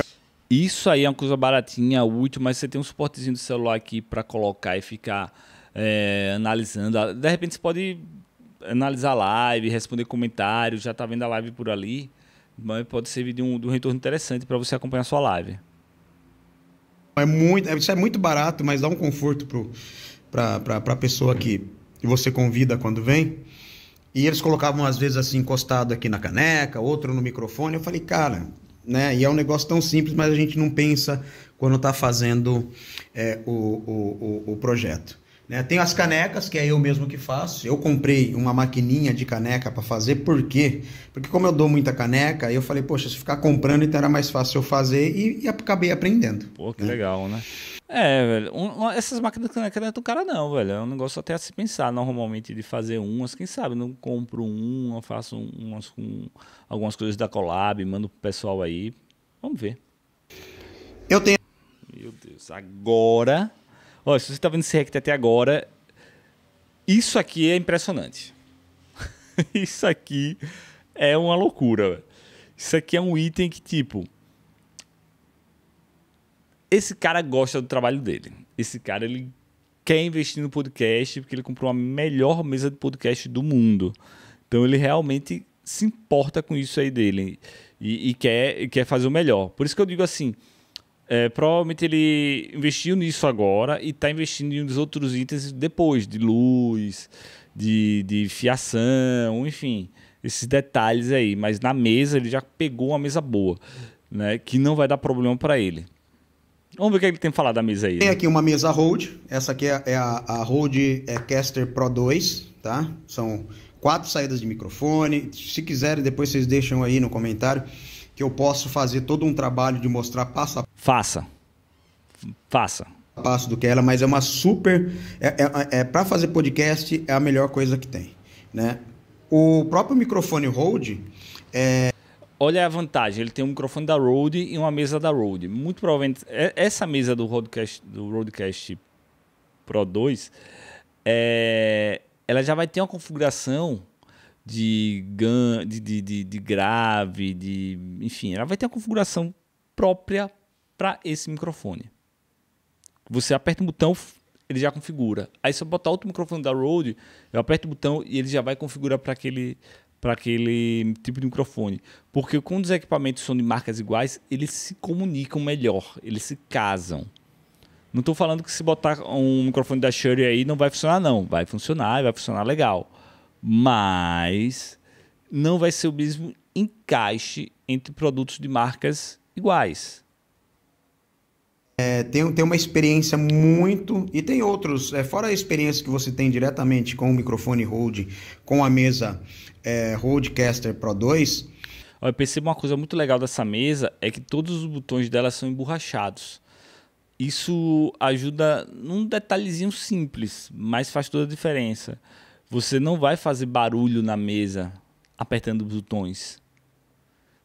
isso aí é uma coisa baratinha, útil, mas você tem um suportezinho do celular aqui para colocar e ficar é, analisando. De repente você pode analisar a live, responder comentários, já tá vendo a live por ali. Mas pode servir de um, de um retorno interessante para você acompanhar a sua live. É muito, é, isso é muito barato, mas dá um conforto para a pessoa que, que você convida quando vem. E eles colocavam, às vezes, assim, encostado aqui na caneca, outro no microfone. Eu falei, cara, né? E é um negócio tão simples, mas a gente não pensa quando está fazendo é, o, o, o, projeto. Né? Tem as canecas, que é eu mesmo que faço. Eu comprei uma maquininha de caneca para fazer, por quê? Porque como eu dou muita caneca, eu falei, poxa, se ficar comprando, então era mais fácil eu fazer e, e acabei aprendendo. Pô, que né? legal, né? É, velho. Um, essas máquinas que não é do cara, não, velho. É um negócio até a se pensar normalmente de fazer umas. Quem sabe, não compro uma, faço umas com algumas coisas da Collab, mando pro pessoal aí. Vamos ver. Eu tenho. Meu Deus, agora. Olha, se você tá vendo esse rect até agora, isso aqui é impressionante. isso aqui é uma loucura, velho. Isso aqui é um item que, tipo esse cara gosta do trabalho dele. Esse cara, ele quer investir no podcast porque ele comprou a melhor mesa de podcast do mundo. Então ele realmente se importa com isso aí dele e, e quer, e quer fazer o melhor. Por isso que eu digo assim, é, provavelmente ele investiu nisso agora e está investindo em uns outros itens depois, de luz, de, de fiação, enfim, esses detalhes aí. Mas na mesa ele já pegou uma mesa boa, né? Que não vai dar problema para ele. Vamos ver o que, ele é tem que falar da mesa aí. Tem né? aqui uma mesa Rode. Essa aqui é, é a, a Rode é Caster Pro 2, tá? São quatro saídas de microfone. Se quiserem, depois vocês deixam aí no comentário que eu posso fazer todo um trabalho de mostrar passo a Faça. Faça. Passo do que ela, mas é uma super. É, é, é para fazer podcast é a melhor coisa que tem, né? O próprio microfone Rode é, olha a vantagem, ele tem um microfone da Rode e uma mesa da Rode. Muito provavelmente é, essa mesa do Rodecast, do Rodecast Pro 2, é, ela já vai ter uma configuração de, gun, de, de, de, de grave, de enfim, ela vai ter uma configuração própria para esse microfone. Você aperta o botão, ele já configura. Aí se eu botar outro microfone da Rode, eu aperto o botão e ele já vai configurar para aquele para aquele tipo de microfone. Porque quando os equipamentos são de marcas iguais, eles se comunicam melhor, eles se casam. Não estou falando que se botar um microfone da Shure aí não vai funcionar, não. Vai funcionar, vai funcionar legal. Mas não vai ser o mesmo encaixe entre produtos de marcas iguais. É, tem, tem uma experiência muito. E tem outros, é, fora a experiência que você tem diretamente com o microfone Rode, com a mesa é, Pro 2. Eu percebo uma coisa muito legal dessa mesa é que todos os botões dela são emborrachados. Isso ajuda num detalhezinho simples, mas faz toda a diferença. Você não vai fazer barulho na mesa apertando os botões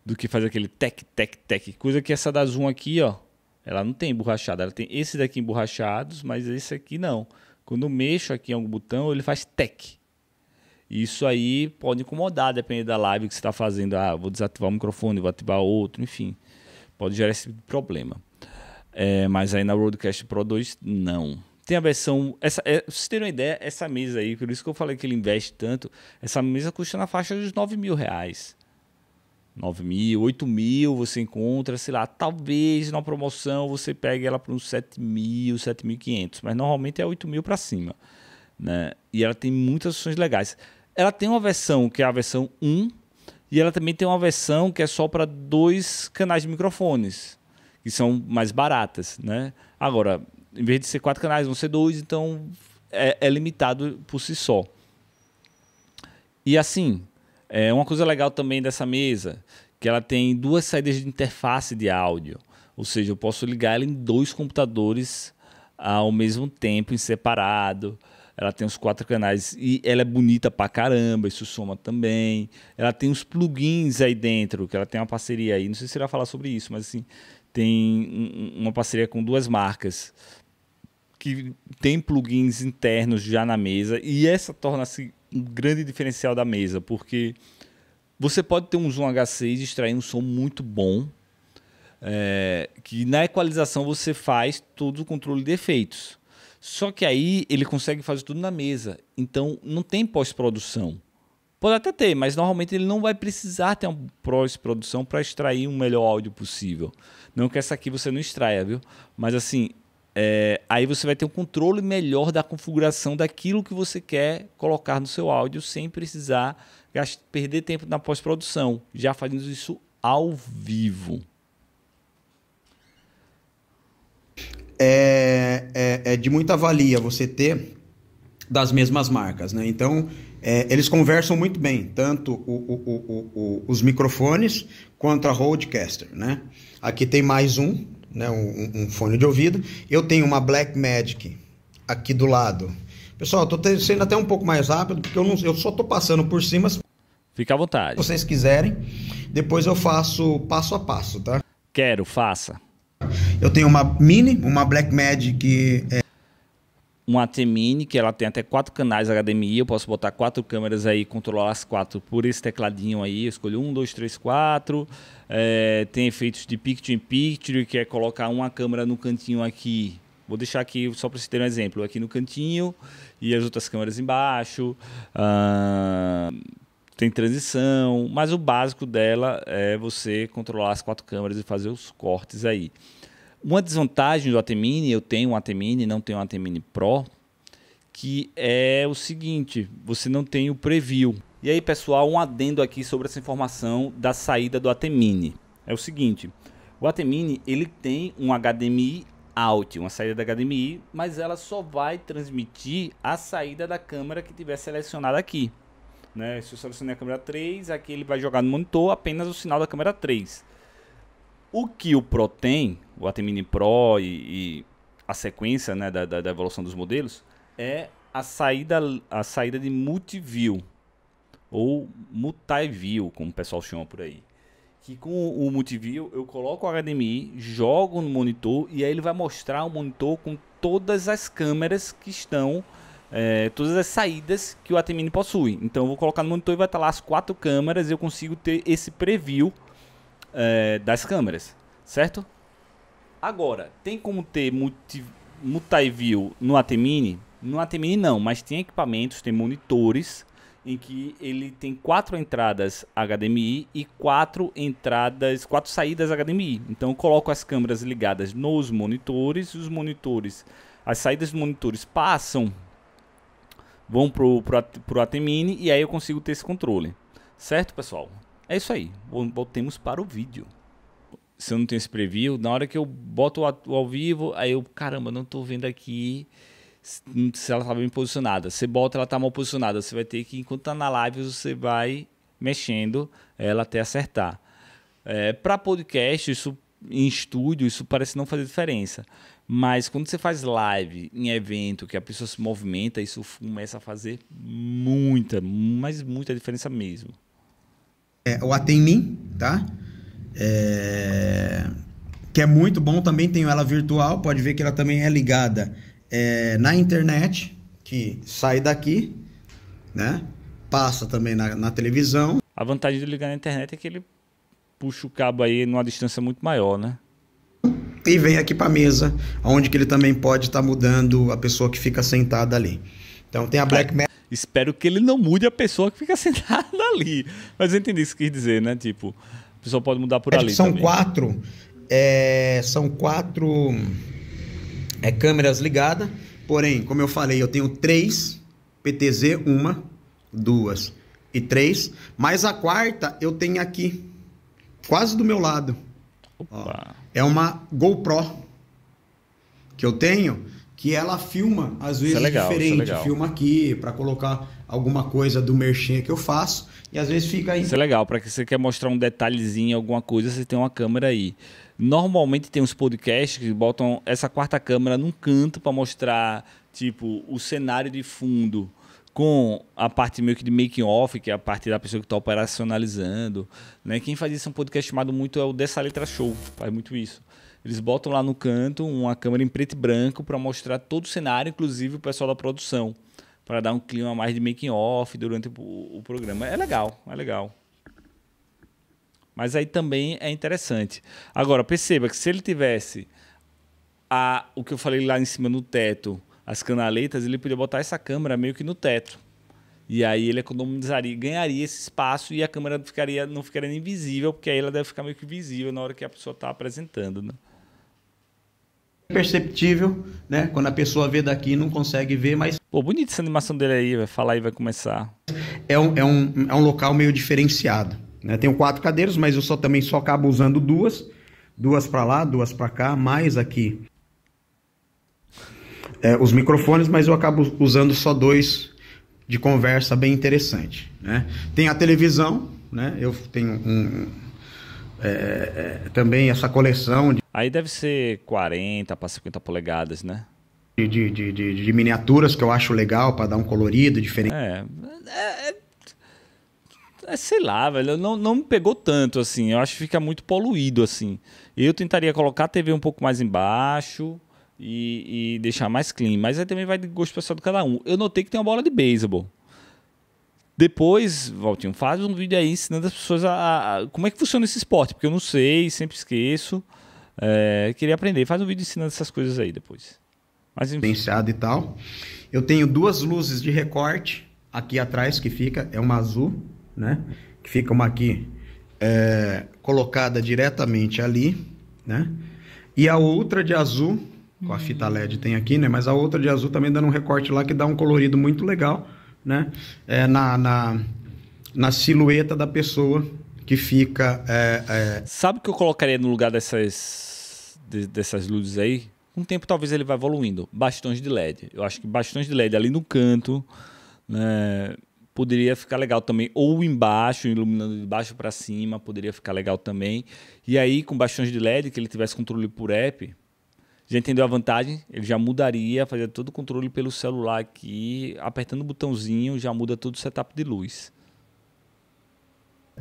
do que fazer aquele tec, tec, tec. Coisa que essa da Zoom aqui, ó, ela não tem emborrachado. Ela tem esse daqui emborrachados, mas esse aqui não. Quando eu mexo aqui em algum botão, ele faz tec. Isso aí pode incomodar, dependendo da live que você está fazendo. Ah, vou desativar o microfone, vou ativar outro, enfim. Pode gerar esse tipo problema. É, mas aí na Roadcast Pro 2, não. Tem a versão. Essa, é, vocês terem uma ideia, essa mesa aí, por isso que eu falei que ele investe tanto, essa mesa custa na faixa dos 9 mil reais. 9 mil, 8 mil você encontra, sei lá, talvez na promoção você pegue ela por uns 7 mil, 7.500, mas normalmente é 8 mil para cima. Né? E ela tem muitas opções legais. Ela tem uma versão que é a versão 1 e ela também tem uma versão que é só para dois canais de microfones, que são mais baratas, né? Agora, em vez de ser quatro canais, vão ser dois, então é, é limitado por si só. E assim, é uma coisa legal também dessa mesa, que ela tem duas saídas de interface de áudio, ou seja, eu posso ligar ela em dois computadores ao mesmo tempo, em separado. Ela tem os quatro canais e ela é bonita pra caramba, isso soma também. Ela tem uns plugins aí dentro, que ela tem uma parceria aí. Não sei se você vai falar sobre isso, mas assim, tem uma parceria com duas marcas que tem plugins internos já na mesa e essa torna-se um grande diferencial da mesa, porque você pode ter um Zoom H6 e extrair um som muito bom, é, que na equalização você faz todo o controle de efeitos. Só que aí ele consegue fazer tudo na mesa. Então não tem pós-produção. Pode até ter, mas normalmente ele não vai precisar ter uma pós-produção para extrair um melhor áudio possível. Não que essa aqui você não extraia, viu? Mas assim, é, aí você vai ter um controle melhor da configuração daquilo que você quer colocar no seu áudio sem precisar gastar, perder tempo na pós-produção, já fazendo isso ao vivo. é, é, é de muita valia você ter das mesmas marcas, né? Então, é, eles conversam muito bem, tanto o, o, o, os microfones quanto a Rodecaster, né? Aqui tem mais um, né? Um, um, fone de ouvido. Eu tenho uma Black Magic aqui do lado. Pessoal, estou sendo até um pouco mais rápido, porque eu, não, eu só estou passando por cima. Fica à vontade. Se vocês quiserem, depois eu faço passo a passo, tá? Quero, faça. Eu tenho uma Mini, uma Blackmagic. É... Uma AT Mini, que ela tem até quatro canais HDMI. Eu posso botar quatro câmeras aí, controlar as quatro por esse tecladinho aí. Eu escolho um, dois, três, quatro. É, tem efeitos de picture in picture, que é colocar uma câmera no cantinho aqui Vou deixar aqui só para você ter um exemplo, aqui no cantinho e as outras câmeras embaixo. Ah, tem transição, mas o básico dela é você controlar as quatro câmeras e fazer os cortes aí. Uma desvantagem do Atemini, eu tenho um Atemini, não tenho um Atemini Pro, que é o seguinte, você não tem o preview. E aí, pessoal, um adendo aqui sobre essa informação da saída do Atemini. É o seguinte, o Atemini, ele tem um HDMI out, uma saída da HDMI, mas ela só vai transmitir a saída da câmera que tiver selecionada aqui. Né? Se eu selecionei a câmera 3, aqui ele vai jogar no monitor apenas o sinal da câmera 3. O que o Pro tem, o Atemini Pro e, e, a sequência né, da, da, da, evolução dos modelos, é a saída, a saída de multiview, ou multiview, como o pessoal chama por aí. Que com o multiview eu coloco o HDMI, jogo no monitor e aí ele vai mostrar o monitor com todas as câmeras que estão é, todas as saídas que o Atemini possui. Então eu vou colocar no monitor e vai estar lá as quatro câmeras e eu consigo ter esse preview é, das câmeras, certo? Agora, tem como ter multi, view no Atemini? No Atemini não, mas tem equipamentos, tem monitores em que ele tem quatro entradas HDMI e quatro entradas, quatro saídas HDMI. Então eu coloco as câmeras ligadas nos monitores, os monitores, as saídas dos monitores passam, vão pro pro, pro Atemini e aí eu consigo ter esse controle. Certo, pessoal? É isso aí. Voltemos para o vídeo se eu não tenho esse preview, na hora que eu boto o ao vivo, aí eu, caramba, não tô vendo aqui se ela tá bem posicionada. Você bota, ela tá mal posicionada. Você vai ter que, enquanto tá na live, você vai mexendo ela até acertar. É, para podcast, isso em estúdio, isso parece não fazer diferença. Mas quando você faz live em evento, que a pessoa se movimenta, isso começa a fazer muita, mas muita diferença mesmo. É, o atendimento tá? é, que é muito bom. Também tenho ela virtual, pode ver que ela também é ligada é, na internet, que sai daqui, né? Passa também na, na televisão. A vantagem de ligar na internet é que ele puxa o cabo aí numa distância muito maior, né? E vem aqui para a mesa, onde que ele também pode estar tá mudando a pessoa que fica sentada ali. Então tem a Black Magic. Espero que ele não mude a pessoa que fica sentada ali. Mas eu entendi isso que quis dizer, né? Tipo, que pode mudar por ali. São também. quatro. É, são quatro é, câmeras ligadas. Porém, como eu falei, eu tenho três PTZ, uma, duas e três. Mas a quarta eu tenho aqui, quase do meu lado. é uma GoPro que eu tenho que ela filma às é vezes é legal, diferente, é filma aqui para colocar alguma coisa do merchan que eu faço. E às vezes fica aí. Isso é legal, para que você quer mostrar um detalhezinho, alguma coisa, você tem uma câmera aí. Normalmente tem uns podcasts que botam essa quarta câmera num canto para mostrar, tipo, o cenário de fundo com a parte meio que de making off, que é a parte da pessoa que está operacionalizando, né? Quem faz isso é um podcast chamado muito é o dessa letra show, faz muito isso. Eles botam lá no canto uma câmera em preto e branco para mostrar todo o cenário, inclusive o pessoal da produção para dar um clima mais de making off durante o, o programa. É legal, é legal. Mas aí também é interessante. Agora, perceba que se ele tivesse a, o que eu falei lá em cima no teto, as canaletas, ele podia botar essa câmera meio que no teto. E aí ele economizaria, ganharia esse espaço e a câmera ficaria, não ficaria invisível porque aí ela deve ficar meio que visível na hora que a pessoa está apresentando. Né? perceptível, né? Quando a pessoa vê daqui não consegue ver, mas. Pô, bonita essa animação dele aí, vai falar e vai começar. É um, é um, é um local meio diferenciado. Né? Tenho quatro cadeiras, mas eu só também só acabo usando duas. Duas para lá, duas para cá, mais aqui. É, os microfones, mas eu acabo usando só dois de conversa bem interessante. Né? Tem a televisão, né? Eu tenho um, é, é, também essa coleção. De... Aí deve ser 40 para 50 polegadas, né? De, de, de, de, miniaturas que eu acho legal para dar um colorido diferente. É, é, é, é, sei lá, velho, não, não me pegou tanto assim. Eu acho que fica muito poluído assim. Eu tentaria colocar a TV um pouco mais embaixo e, e deixar mais clean, mas aí também vai de gosto pessoal de cada um. Eu notei que tem uma bola de beisebol. Depois, Valtinho, faz um vídeo aí ensinando as pessoas a, a, como é que funciona esse esporte, porque eu não sei, sempre esqueço. É, queria aprender. Faz um vídeo ensinando essas coisas aí depois. Mas enfim. e tal. Eu tenho duas luzes de recorte aqui atrás que fica, é uma azul, né? Que fica uma aqui é, colocada diretamente ali, né? E a outra de azul, com a fita hum. LED tem aqui, né? Mas a outra de azul também dando um recorte lá que dá um colorido muito legal né? É, na, na, na silhueta da pessoa que fica. É, é... Sabe o que eu colocaria no lugar dessas, de, dessas luzes aí? Com um o tempo, talvez ele vá evoluindo. Bastões de LED. Eu acho que bastões de LED ali no canto né, poderia ficar legal também. Ou embaixo, iluminando de baixo para cima, poderia ficar legal também. E aí, com bastões de LED, que ele tivesse controle por app, já entendeu a vantagem, ele já mudaria, fazia todo o controle pelo celular aqui, apertando o botãozinho já muda todo o setup de luz.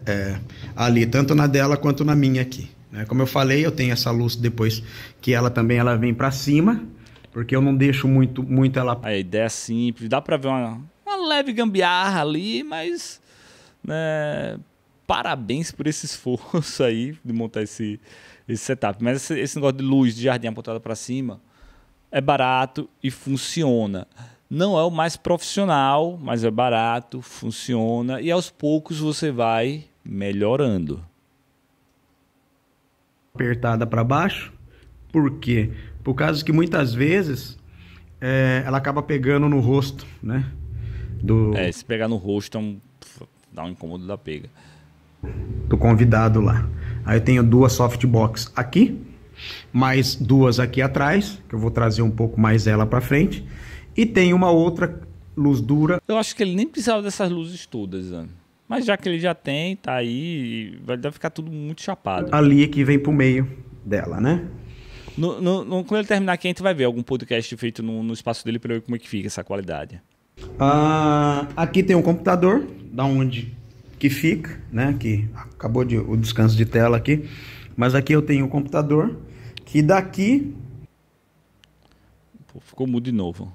É, ali, tanto na dela quanto na minha aqui. Né? Como eu falei, eu tenho essa luz depois que ela também ela vem para cima, porque eu não deixo muito, muito ela... A ideia é simples, dá para ver uma, uma leve gambiarra ali, mas... Né, parabéns por esse esforço aí de montar esse esse setup. Mas esse, esse negócio de luz de jardim apontada para cima é barato e funciona. Não é o mais profissional, mas é barato, funciona e aos poucos você vai melhorando. Apertada para baixo, por quê? Por causa que muitas vezes é, ela acaba pegando no rosto, né? Do... É, se pegar no rosto é um... dá um incômodo da pega. Do convidado lá. Aí eu tenho duas softbox aqui, mais duas aqui atrás, que eu vou trazer um pouco mais ela para frente, e tem uma outra luz dura. Eu acho que ele nem precisava dessas luzes todas, né? mas já que ele já tem, tá aí, vai deve ficar tudo muito chapado. Ali é que vem pro meio dela, né? No, no, no, quando ele terminar aqui, a gente vai ver algum podcast feito no, no espaço dele para ver como é que fica essa qualidade. Ah, aqui tem um computador, da onde que fica, né? Que acabou de, o descanso de tela aqui. Mas aqui eu tenho o computador que daqui Pô, ficou mudo de novo.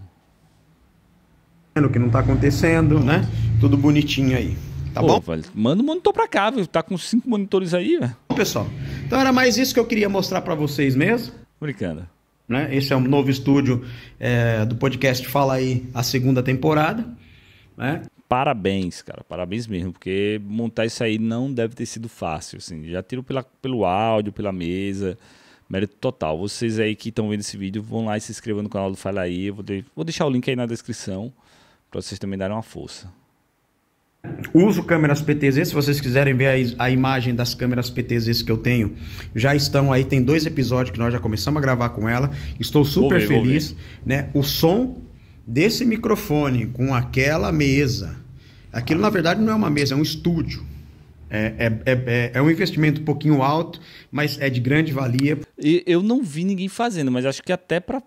o Que não tá acontecendo, né? Tudo bonitinho aí. Tá Pô, bom? Velho, manda o um monitor pra cá, viu? Tá com cinco monitores aí, velho. pessoal. Então era mais isso que eu queria mostrar para vocês mesmo. Brincando. Né? Esse é um novo estúdio é, do podcast Fala aí, a segunda temporada. Né? parabéns, cara. Parabéns mesmo, porque montar isso aí não deve ter sido fácil. Assim. Já tiro pela, pelo áudio, pela mesa. Mérito total. Vocês aí que estão vendo esse vídeo, vão lá e se inscrevam no canal do Fala aí. Eu vou, de, vou deixar o link aí na descrição para vocês também darem uma força. Uso câmeras PTZ, se vocês quiserem ver a, a, imagem das câmeras PTZ que eu tenho, já estão aí, tem dois episódios que nós já começamos a gravar com ela. Estou super ver, feliz, né? O som desse microfone com aquela mesa Aquilo, na verdade, não é uma mesa, é um estúdio. É, é, é, é, é, um investimento um pouquinho alto, mas é de grande valia. E eu não vi ninguém fazendo, mas acho que até para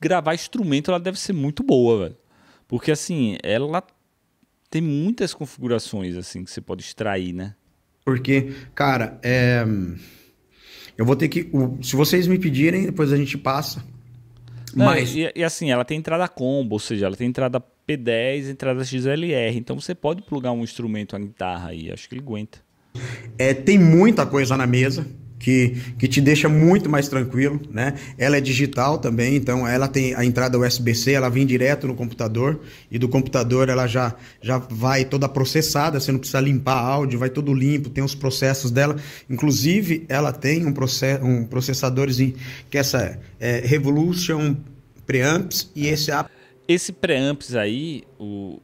gravar instrumento ela deve ser muito boa, velho. Porque assim, ela tem muitas configurações assim que você pode extrair, né? Porque, cara, é... eu vou ter que. Se vocês me pedirem, depois a gente passa. Não, mas... E, e, assim, ela tem entrada combo, ou seja, ela tem entrada P10, entrada XLR. Então você pode plugar um instrumento, uma guitarra aí, acho que ele aguenta. É, tem muita coisa na mesa que, que te deixa muito mais tranquilo, né? Ela é digital também, então ela tem a entrada USB-C, ela vem direto no computador e do computador ela já, já vai toda processada, você não precisa limpar áudio, vai todo limpo, tem os processos dela. Inclusive, ela tem um, process, um processadorzinho que é essa é Revolution Preamps e esse é app esse preamps aí, o,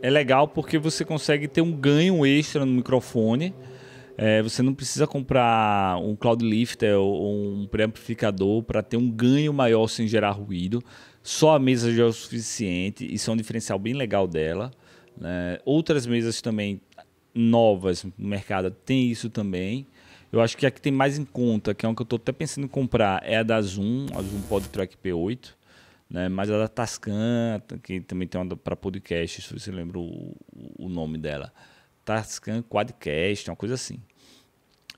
é legal porque você consegue ter um ganho extra no microfone. É, você não precisa comprar um cloud lifter ou um preamplificador para ter um ganho maior sem gerar ruído. Só a mesa já é o suficiente, isso é um diferencial bem legal dela. Né? Outras mesas também novas no mercado tem isso também. Eu acho que a que tem mais em conta, que é uma que eu estou até pensando em comprar, é a da Zoom, a Zoom PodTrack P8. Né? Mas a da Tascan, que também tem uma para podcast, se você lembra o, o nome dela. Tascan Quadcast, uma coisa assim.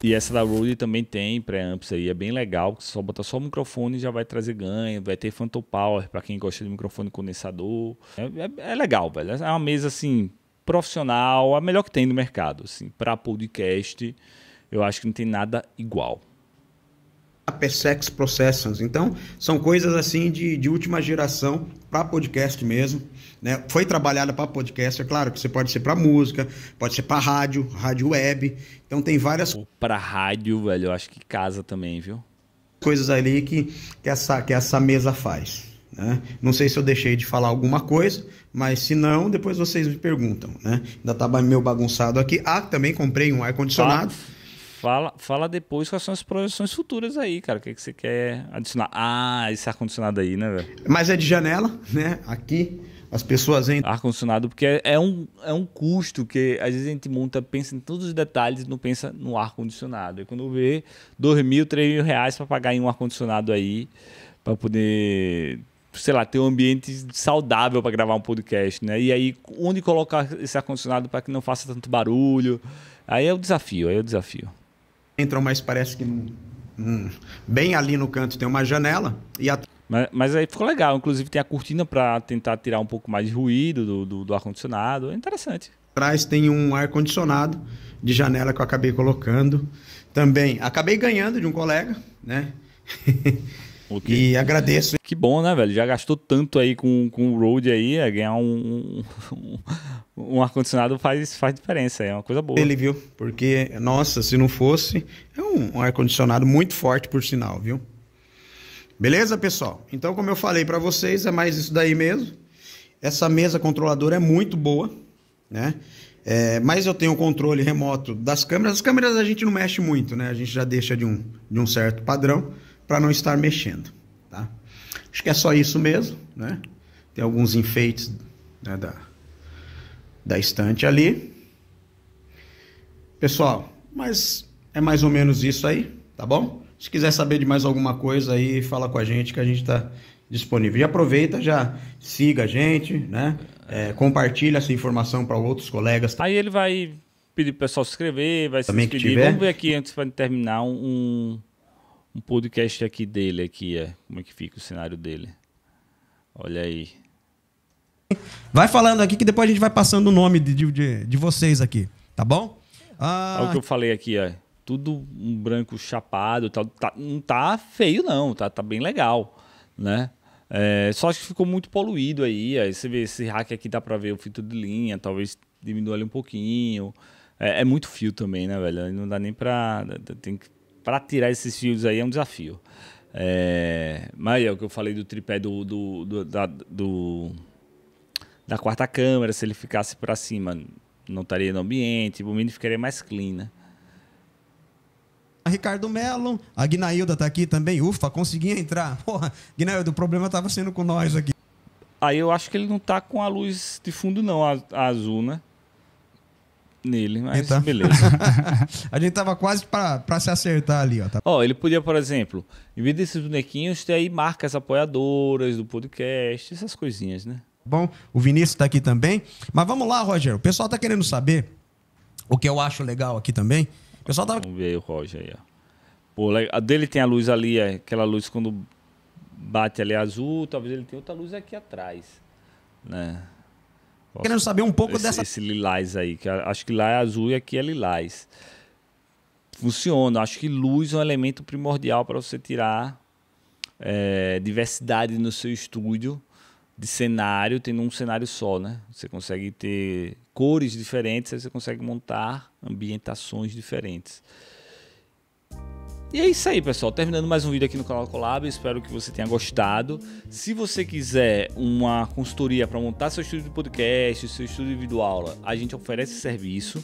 E essa da Rode também tem pré-amps aí, é bem legal, você só botar só o microfone e já vai trazer ganho, vai ter Phantom Power para quem gosta de microfone condensador. É, é, é, legal, velho. É uma mesa assim profissional, a melhor que tem no mercado, assim, para podcast. Eu acho que não tem nada igual. Apesex Processors. Então, são coisas assim de, de última geração para podcast mesmo. Né? Foi trabalhada para podcast, é claro que você pode ser para música, pode ser para rádio, rádio web. Então, tem várias. Para rádio, velho, eu acho que casa também, viu? Coisas ali que, que, essa, que essa mesa faz. Né? Não sei se eu deixei de falar alguma coisa, mas se não, depois vocês me perguntam. Né? Ainda estava tá meio bagunçado aqui. Ah, também comprei um ar-condicionado. Tá. Fala, fala depois quais são as projeções futuras aí, cara. O que, que você quer adicionar? Ah, esse ar-condicionado aí, né, velho? Mas é de janela, né? Aqui as pessoas entram. Ar-condicionado, porque é, é um, é um custo que às vezes a gente monta, pensa em todos os detalhes e não pensa no ar-condicionado. E quando vê, dois mil, três mil reais para pagar em um ar-condicionado aí, para poder, sei lá, ter um ambiente saudável para gravar um podcast, né? E aí, onde colocar esse ar-condicionado para que não faça tanto barulho? Aí é o desafio, aí é o desafio entram, mas parece que não. Bem ali no canto tem uma janela e a... mas, mas, aí ficou legal. Inclusive tem a cortina para tentar tirar um pouco mais de ruído do, do, do ar-condicionado. É interessante. Atrás tem um ar-condicionado de janela que eu acabei colocando. Também acabei ganhando de um colega, né? Okay. E agradeço. Que bom, né, velho? Já gastou tanto aí com, com o Road aí, é, ganhar um, um, um ar-condicionado faz, faz diferença, é uma coisa boa. Ele, viu? Porque, nossa, se não fosse, é um, um ar-condicionado muito forte, por sinal, viu? Beleza, pessoal? Então, como eu falei para vocês, é mais isso daí mesmo. Essa mesa controladora é muito boa, né? É, mas eu tenho o controle remoto das câmeras. As câmeras a gente não mexe muito, né? A gente já deixa de um, de um certo padrão para não estar mexendo, tá? Acho que é só isso mesmo, né? Tem alguns enfeites né, da, da estante ali. Pessoal, mas é mais ou menos isso aí, tá bom? Se quiser saber de mais alguma coisa aí, fala com a gente que a gente está disponível. E aproveita, já siga a gente, né? É, compartilha essa informação para outros colegas. Aí ele vai pedir o pessoal se inscrever, vai Também se inscrever. Vamos ver aqui antes de terminar um um podcast aqui dele aqui é como é que fica o cenário dele. Olha aí. Vai falando aqui que depois a gente vai passando o nome de, de, de vocês aqui, tá bom? Ah... Olha o que eu falei aqui, ó. Tudo um branco chapado, tá, tá, não tá feio não, tá, tá bem legal, né? É, só acho que ficou muito poluído aí, aí você vê esse hack aqui dá pra ver o filtro de linha, talvez diminua ali um pouquinho. É, é muito fio também, né, velho? Não dá nem pra... tem que para tirar esses fios aí é um desafio. É, mas é o que eu falei do tripé do, do, do, da, do da quarta câmera, se ele ficasse para cima, não estaria no ambiente, o menino ficaria mais clean, né? Ricardo Melo, a Guinailda está aqui também. Ufa, consegui entrar. Porra, Guinailda, o problema estava sendo com nós aqui. Aí eu acho que ele não está com a luz de fundo, não, a, a azul, né? nele, mas então. beleza. a gente tava quase para se acertar ali, ó. Tá? Ó, ele podia, por exemplo, em vez desses bonequinhos, ter aí marcas apoiadoras do podcast, essas coisinhas, né? Bom, o Vinícius tá aqui também. Mas vamos lá, Roger. O pessoal tá querendo saber o que eu acho legal aqui também. O pessoal tá... Vamos ver aí o Roger aí, ó. Pô, a dele tem a luz ali, é, aquela luz quando bate ali azul, talvez ele tenha outra luz aqui atrás, né? querendo saber um pouco esse, dessa. Esse lilás aí, que acho que lá é azul e aqui é lilás. Funciona. Acho que luz é um elemento primordial para você tirar é, diversidade no seu estúdio de cenário, tendo um cenário só, né? Você consegue ter cores diferentes, você consegue montar ambientações diferentes. E é isso aí, pessoal. Terminando mais um vídeo aqui no canal Colab. Espero que você tenha gostado. Se você quiser uma consultoria para montar seu estúdio de podcast, seu estúdio de videoaula, a gente oferece serviço.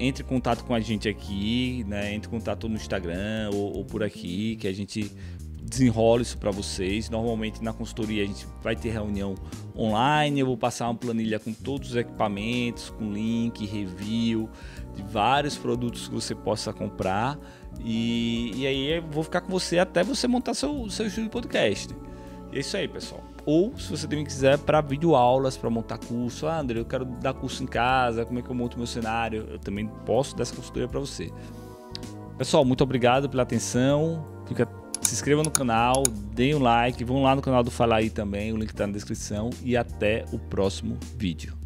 Entre em contato com a gente aqui, né? entre em contato no Instagram ou, ou por aqui, que a gente desenrola isso para vocês. Normalmente na consultoria a gente vai ter reunião online, eu vou passar uma planilha com todos os equipamentos, com link, review de vários produtos que você possa comprar e, e aí eu vou ficar com você até você montar seu, seu estúdio podcast. É isso aí, pessoal. Ou se você também quiser para vídeo aulas, para montar curso, ah, André, eu quero dar curso em casa, como é que eu monto meu cenário? Eu também posso dar essa consultoria para você. Pessoal, muito obrigado pela atenção. Fica, se inscreva no canal, deem um like, vão lá no canal do Fala aí também, o link está na descrição e até o próximo vídeo.